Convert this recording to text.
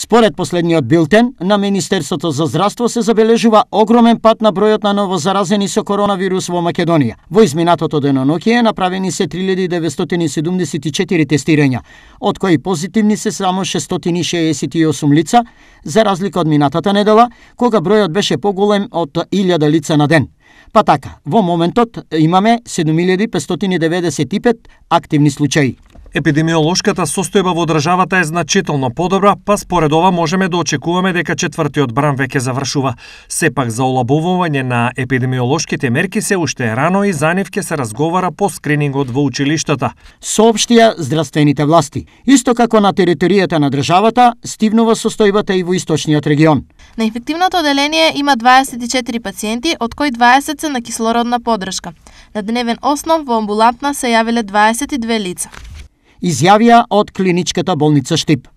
Според последниот билтен на Министерството за здравство се забележува огромен пат на бројот на новозаразени со коронавирус во Македонија. Во изминатото денонокие направени се 3974 тестирања, од кои позитивни се само 668 лица, за разлика од минатата недела, кога бројот беше поголем од 1000 лица на ден. Па така, во моментот имаме 7595 активни случаи. Епидемиолошката состојба во државата е значително подобра, па според ова можеме да очекуваме дека четвртиот бран веќе завршува. Сепак за олабовување на епидемиолошките мерки се уште е рано и за нив се разговара по скринингот во училиштата. Сообштија здравствените власти. Исто како на територијата на државата, стивнува состојбата и во источниот регион. На инфективното оделение има 24 пациенти, од кои 20 се на кислородна подршка. На дневен основ во амбулантна се јавиле 22 лица изјавија од клиничката болница Штип.